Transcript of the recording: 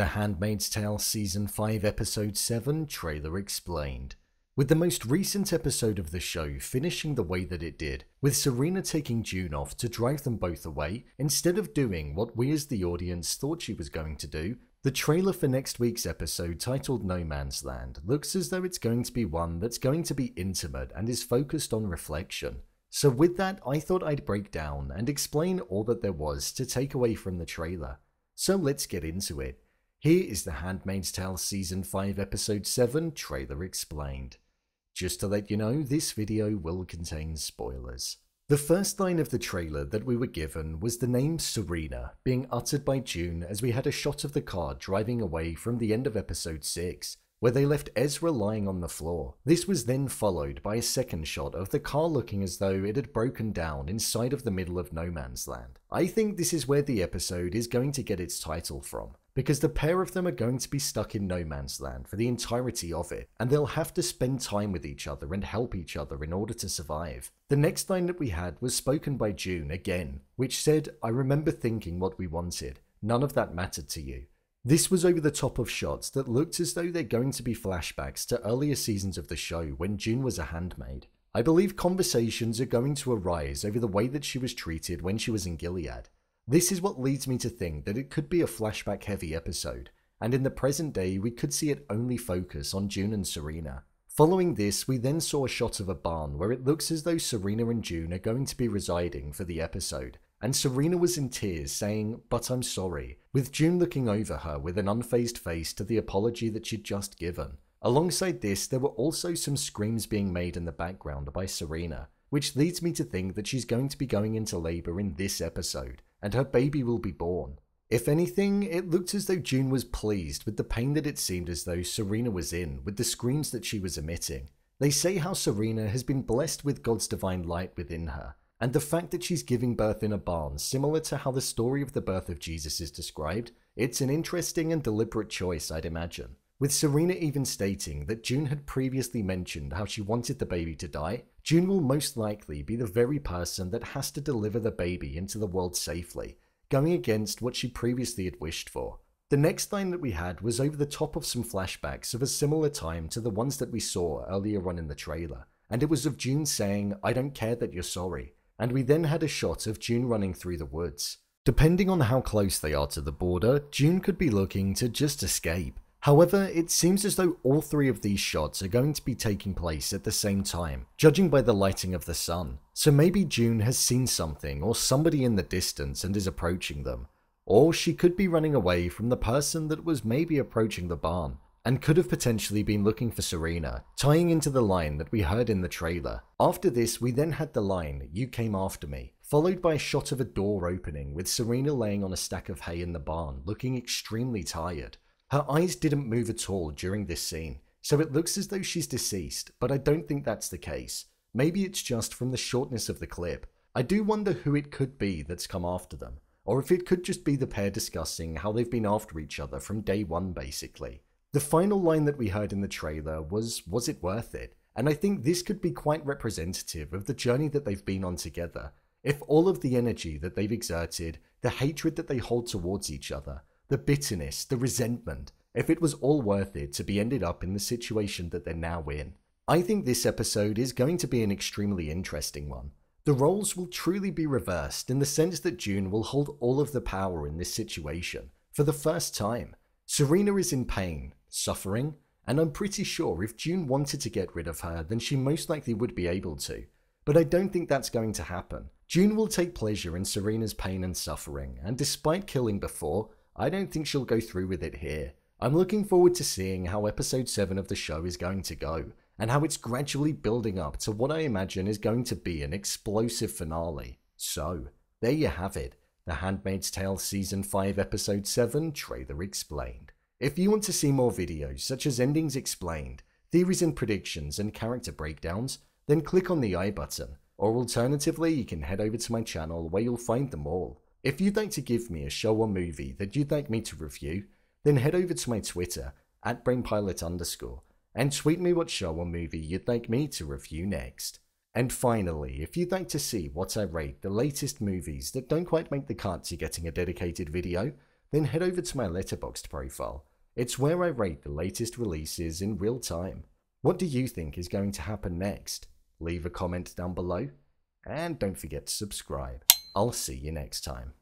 The Handmaid's Tale Season 5 Episode 7 trailer explained. With the most recent episode of the show finishing the way that it did, with Serena taking June off to drive them both away, instead of doing what we as the audience thought she was going to do, the trailer for next week's episode, titled No Man's Land, looks as though it's going to be one that's going to be intimate and is focused on reflection. So, with that, I thought I'd break down and explain all that there was to take away from the trailer. So, let's get into it. Here is The Handmaid's Tale Season 5 Episode 7 trailer explained. Just to let you know, this video will contain spoilers. The first line of the trailer that we were given was the name Serena being uttered by June as we had a shot of the car driving away from the end of episode 6 where they left Ezra lying on the floor. This was then followed by a second shot of the car looking as though it had broken down inside of the middle of no man's land. I think this is where the episode is going to get its title from, because the pair of them are going to be stuck in no man's land for the entirety of it, and they'll have to spend time with each other and help each other in order to survive. The next line that we had was spoken by June again, which said, I remember thinking what we wanted. None of that mattered to you. This was over the top of shots that looked as though they're going to be flashbacks to earlier seasons of the show when June was a handmaid. I believe conversations are going to arise over the way that she was treated when she was in Gilead. This is what leads me to think that it could be a flashback heavy episode, and in the present day we could see it only focus on June and Serena. Following this, we then saw a shot of a barn where it looks as though Serena and June are going to be residing for the episode, and Serena was in tears, saying, But I'm sorry, with June looking over her with an unfazed face to the apology that she'd just given. Alongside this, there were also some screams being made in the background by Serena, which leads me to think that she's going to be going into labour in this episode, and her baby will be born. If anything, it looked as though June was pleased with the pain that it seemed as though Serena was in with the screams that she was emitting. They say how Serena has been blessed with God's divine light within her, and the fact that she's giving birth in a barn, similar to how the story of the birth of Jesus is described, it's an interesting and deliberate choice, I'd imagine. With Serena even stating that June had previously mentioned how she wanted the baby to die, June will most likely be the very person that has to deliver the baby into the world safely, going against what she previously had wished for. The next line that we had was over the top of some flashbacks of a similar time to the ones that we saw earlier on in the trailer, and it was of June saying, I don't care that you're sorry and we then had a shot of June running through the woods. Depending on how close they are to the border, June could be looking to just escape. However, it seems as though all three of these shots are going to be taking place at the same time, judging by the lighting of the sun. So maybe June has seen something or somebody in the distance and is approaching them. Or she could be running away from the person that was maybe approaching the barn, and could have potentially been looking for Serena, tying into the line that we heard in the trailer. After this, we then had the line, You Came After Me, followed by a shot of a door opening with Serena laying on a stack of hay in the barn, looking extremely tired. Her eyes didn't move at all during this scene, so it looks as though she's deceased, but I don't think that's the case. Maybe it's just from the shortness of the clip. I do wonder who it could be that's come after them, or if it could just be the pair discussing how they've been after each other from day one basically. The final line that we heard in the trailer was, Was it worth it? And I think this could be quite representative of the journey that they've been on together. If all of the energy that they've exerted, the hatred that they hold towards each other, the bitterness, the resentment, if it was all worth it to be ended up in the situation that they're now in. I think this episode is going to be an extremely interesting one. The roles will truly be reversed in the sense that June will hold all of the power in this situation for the first time. Serena is in pain, suffering, and I'm pretty sure if June wanted to get rid of her, then she most likely would be able to. But I don't think that's going to happen. June will take pleasure in Serena's pain and suffering, and despite killing before, I don't think she'll go through with it here. I'm looking forward to seeing how episode 7 of the show is going to go, and how it's gradually building up to what I imagine is going to be an explosive finale. So, there you have it The Handmaid's Tale Season 5, Episode 7 Trailer Explained. If you want to see more videos such as Endings Explained, Theories and Predictions, and Character Breakdowns, then click on the I button, or alternatively, you can head over to my channel where you'll find them all. If you'd like to give me a show or movie that you'd like me to review, then head over to my Twitter, at brainpilot underscore, and tweet me what show or movie you'd like me to review next. And finally, if you'd like to see what I rate the latest movies that don't quite make the cut to getting a dedicated video, then head over to my Letterboxd profile, it's where I rate the latest releases in real time. What do you think is going to happen next? Leave a comment down below and don't forget to subscribe. I'll see you next time.